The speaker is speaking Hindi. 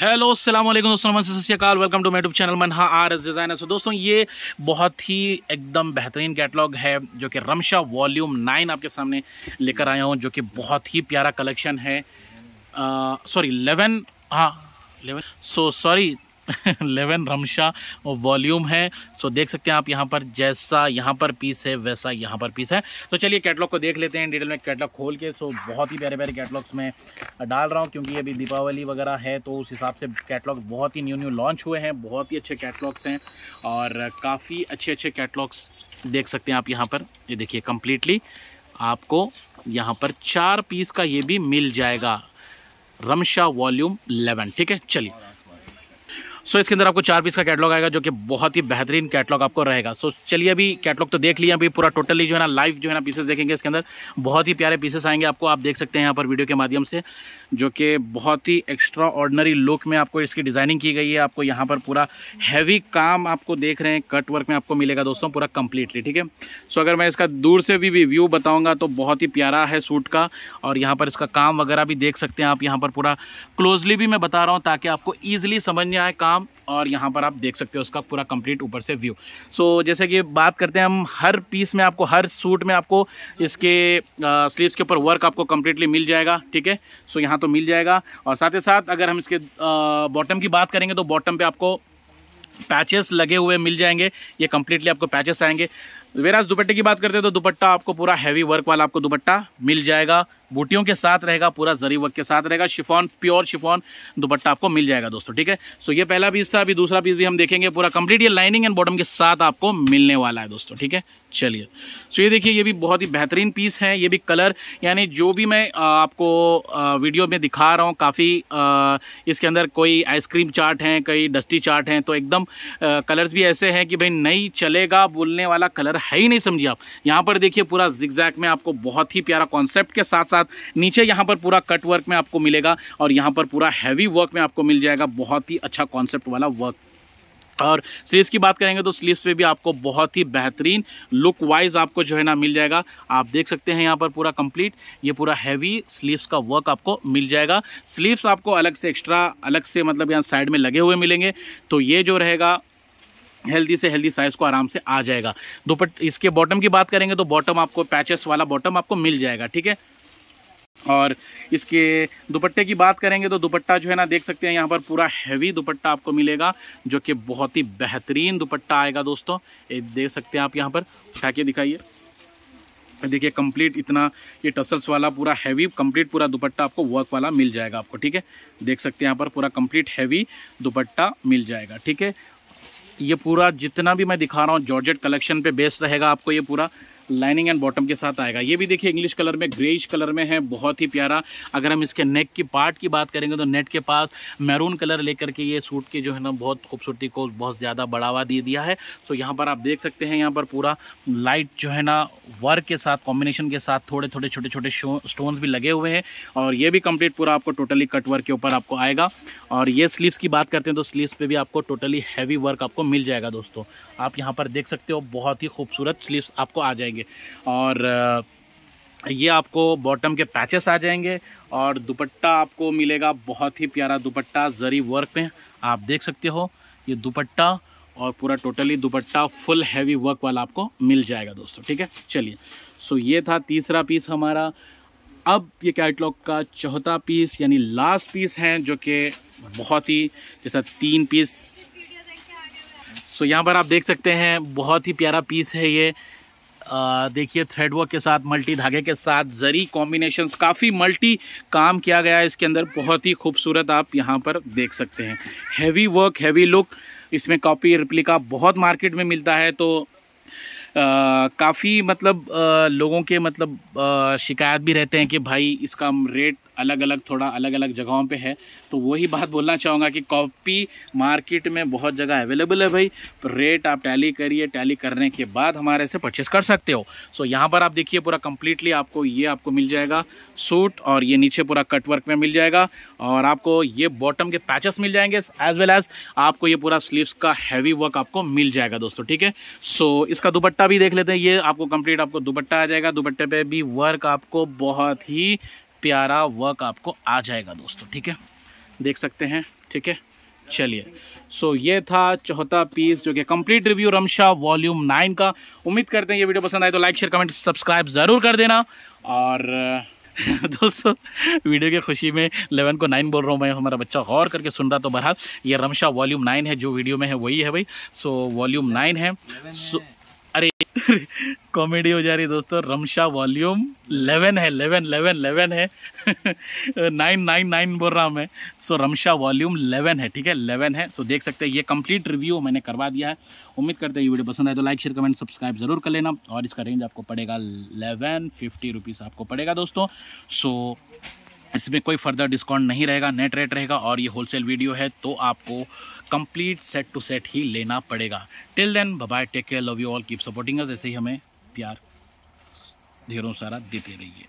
हेलो अल्लाम दोस्तों नमन सत्याकाल welcome to my channel channel हाँ आर एस डिज़ाइनर सो दोस्तों ये बहुत ही एकदम बेहतरीन कैटलॉग है जो कि रमशा वॉल्यूम नाइन आपके सामने लेकर आया हूँ जो कि बहुत ही प्यारा कलेक्शन है सॉरी uh, इलेवन हाँ eleven so sorry eleven Ramsha volume है सो देख सकते हैं आप यहाँ पर जैसा यहाँ पर पीस है वैसा यहाँ पर पीस है तो चलिए कैटलॉग को देख लेते हैं डिटेल में कैटलॉग खोल के सो बहुत ही प्यारे प्यारे कैटलॉग्स में डाल रहा हूँ क्योंकि अभी दीपावली वगैरह है तो उस हिसाब से कैटलॉग बहुत ही न्यू न्यू लॉन्च हुए हैं बहुत ही अच्छे कैटलॉग्स हैं और काफ़ी अच्छे अच्छे कैटलॉग्स देख सकते हैं आप यहाँ पर ये देखिए कम्प्लीटली आपको यहाँ पर चार पीस का ये भी मिल जाएगा रमशा वॉल्यूम 11 ठीक है चलिए सो इसके अंदर आपको चार पीस का कैटलॉग आएगा जो कि बहुत ही बेहतरीन कैटलॉग आपको रहेगा सो चलिए अभी कैटलॉग तो देख लिया अभी पूरा टोटली जो है ना लाइव जो है ना पीसेस देखेंगे इसके अंदर बहुत ही प्यारे पीसेस आएंगे आपको आप देख सकते हैं यहाँ पर वीडियो के माध्यम से जो कि बहुत ही एक्स्ट्रा ऑर्डनरी लुक में आपको इसकी डिज़ाइनिंग की गई है आपको यहाँ पर पूरा हैवी काम आपको देख रहे हैं कट वर्क में आपको मिलेगा दोस्तों पूरा कम्प्लीटली ठीक है सो अगर मैं इसका दूर से भी व्यू बताऊँगा तो बहुत ही प्यारा है सूट का और यहाँ पर इसका काम वगैरह भी देख सकते हैं आप यहाँ पर पूरा क्लोजली भी मैं बता रहा हूँ ताकि आपको ईजिली समझ में आए काम नाम और यहाँ पर आप देख सकते हो उसका पूरा कंप्लीट ऊपर से व्यू सो so, जैसे कि बात करते हैं हम हर पीस में आपको हर सूट में आपको इसके स्लीव्स के ऊपर वर्क आपको कम्प्लीटली मिल जाएगा ठीक है सो यहाँ तो मिल जाएगा और साथ ही साथ अगर हम इसके बॉटम की बात करेंगे तो बॉटम पर आपको पैचेस लगे हुए मिल जाएंगे ये कम्प्लीटली आपको पैचेस आएंगे वेराज दुपट्टे की बात करते हैं तो दुपट्टा आपको पूरा हैवी वर्क वाला आपको दुपट्टा मिल जाएगा बूटियों के साथ रहेगा पूरा जरी वर्क के साथ रहेगा शिफॉन प्योर शिफॉन दुपट्टा आपको मिल जाएगा दोस्तों ठीक है सो ये पहला पीस था अभी दूसरा पीस भी हम देखेंगे पूरा कंप्लीट ये लाइनिंग एंड बॉटम के साथ आपको मिलने वाला है दोस्तों ठीक है चलिए सो ये देखिए ये भी बहुत ही बेहतरीन पीस है ये भी कलर यानी जो भी मैं आपको वीडियो में दिखा रहा हूँ काफ़ी इसके अंदर कोई आइसक्रीम चाट हैं कई डस्टी चाट हैं तो एकदम कलर्स भी ऐसे हैं कि भाई नहीं चलेगा बोलने वाला कलर है ही नहीं समझिए आप यहाँ पर देखिए पूरा जिक्जैक में आपको बहुत ही प्यारा कॉन्सेप्ट के साथ साथ साथ नीचे यहाँ पर पूरा कट वर्क में आपको मिलेगा और यहाँ पर पूरा हैवी वर्क में आपको मिल जाएगा बहुत ही अच्छा कॉन्सेप्ट वाला वर्क और स्लीव्स की बात करेंगे तो स्लीव्स पे भी आपको बहुत ही बेहतरीन लुक वाइज आपको जो है ना मिल जाएगा आप देख सकते हैं यहाँ पर पूरा कंप्लीट ये पूरा हैवी स्लीव्स का वर्क आपको मिल जाएगा स्लीव्स आपको अलग से एक्स्ट्रा अलग से मतलब यहाँ साइड में लगे हुए मिलेंगे तो ये जो रहेगा हेल्दी से हेल्दी साइज को आराम से आ जाएगा दोपट इसके बॉटम की बात करेंगे तो बॉटम आपको पैचेस वाला बॉटम आपको मिल जाएगा ठीक है और इसके दुपट्टे की बात करेंगे तो दुपट्टा जो है ना देख सकते हैं यहाँ पर पूरा हैवी दुपट्टा आपको मिलेगा जो कि बहुत ही बेहतरीन दुपट्टा आएगा दोस्तों ये देख सकते हैं आप यहाँ पर उठा के दिखाइए देखिए कंप्लीट इतना ये टसल्स वाला पूरा हैवी कंप्लीट पूरा दुपट्टा आपको वर्क वाला मिल जाएगा आपको ठीक है देख सकते हैं यहाँ पर पूरा कंप्लीट हैवी दुपट्टा मिल जाएगा ठीक है ये पूरा जितना भी मैं दिखा रहा हूँ जॉर्जेट कलेक्शन पे बेस्ड रहेगा आपको ये पूरा लाइनिंग एंड बॉटम के साथ आएगा ये भी देखिए इंग्लिश कलर में ग्रेइश कलर में है बहुत ही प्यारा अगर हम इसके नेक की पार्ट की बात करेंगे तो नेट के पास मैरून कलर लेकर के ये सूट के जो है ना बहुत खूबसूरती को बहुत ज़्यादा बढ़ावा दे दिया है तो यहाँ पर आप देख सकते हैं यहाँ पर पूरा लाइट जो है ना वर्क के साथ कॉम्बिनेशन के साथ थोड़े थोड़े छोटे छोटे स्टोन्स भी लगे हुए हैं और ये भी कंप्लीट पूरा आपको टोटली कट वर्क के ऊपर आपको आएगा और ये स्लीव्स की बात करते हैं तो स्लीवस पे भी आपको टोटली हैवी वर्क आपको मिल जाएगा दोस्तों आप यहाँ पर देख सकते हो बहुत ही खूबसूरत स्लीवस आपको आ जाएंगे जाएंगे और ये आपको बॉटम के पैचेस आ जाएंगे और दुपट्टा आपको मिलेगा बहुत ही प्यारा दुपट्टा जरी वर्क में आप देख सकते हो ये दुपट्टा और पूरा totally dupatta full heavy work वाला आपको मिल जाएगा दोस्तों ठीक है चलिए सो ये था तीसरा पीस हमारा अब ये कैटलॉग का चौथा पीस यानी लास्ट पीस है जो कि बहुत ही जैसा तीन पीस सो यहाँ पर आप देख सकते हैं बहुत ही प्यारा पीस है ये देखिए थ्रेडवर्क के साथ मल्टी धागे के साथ जरी कॉम्बिनेशंस काफ़ी मल्टी काम किया गया है इसके अंदर बहुत ही खूबसूरत आप यहाँ पर देख सकते हैं हैवी वर्क हैवी लुक इसमें कॉपी रिप्लिका बहुत मार्केट में मिलता है तो काफ़ी मतलब आ, लोगों के मतलब आ, शिकायत भी रहते हैं कि भाई इसका रेट अलग अलग थोड़ा अलग अलग जगहों पे है तो वही बात बोलना चाहूँगा कि कॉपी मार्केट में बहुत जगह अवेलेबल है भाई रेट तो आप टैली करिए टैली करने के बाद हमारे से परचेस कर सकते हो सो यहाँ पर आप देखिए पूरा कम्प्लीटली आपको ये आपको मिल जाएगा सूट और ये नीचे पूरा कट वर्क में मिल जाएगा और आपको ये बॉटम के पैचेस मिल जाएंगे एज वेल एज आपको ये पूरा स्लीवस का हैवी वर्क आपको मिल जाएगा दोस्तों ठीक है सो इसका दुपट्टा भी देख लेते हैं ये आपको कम्प्लीट आपको दुपट्टा आ जाएगा दुपट्टे पर भी वर्क आपको बहुत ही प्यारा वर्क आपको आ जाएगा दोस्तों ठीक है देख सकते हैं ठीक है चलिए सो so, ये था चौथा पीस जो कि complete review Ramsha volume nine का उम्मीद करते हैं ये वीडियो पसंद आए तो लाइक शेयर कमेंट सब्सक्राइब ज़रूर कर देना और दोस्तों वीडियो की खुशी में 11 को नाइन बोल रहा हूँ मैं हमारा बच्चा गौर करके सुन रहा तो बहरहाल ये रमशा वॉल्यूम नाइन है जो वीडियो में है वही है भाई सो वॉल्यूम नाइन है सो अरे कॉमेडी हो जा रही है दोस्तों रमशा वॉल्यूम लेवन है लेवन लेवन लेवन है नाइन बोल रहा हूँ मैं सो रमशा वॉल्यूम लेवन है ठीक है लेवन है सो so, देख सकते हैं ये कंप्लीट रिव्यू मैंने करवा दिया है उम्मीद करते हैं ये वीडियो पसंद आए तो लाइक शेयर कमेंट सब्सक्राइब जरूर कर लेना और इसका रेंज आपको पड़ेगा लेवन रुपीस आपको पड़ेगा दोस्तों सो so, इसमें कोई फर्दर डिस्काउंट नहीं रहेगा नेट रेट रहेगा और ये होलसेल वीडियो है तो आपको कंप्लीट सेट टू सेट ही लेना पड़ेगा till then bye take care love you all keep supporting us ऐसे ही हमें प्यार ढेरों सारा देते रहिए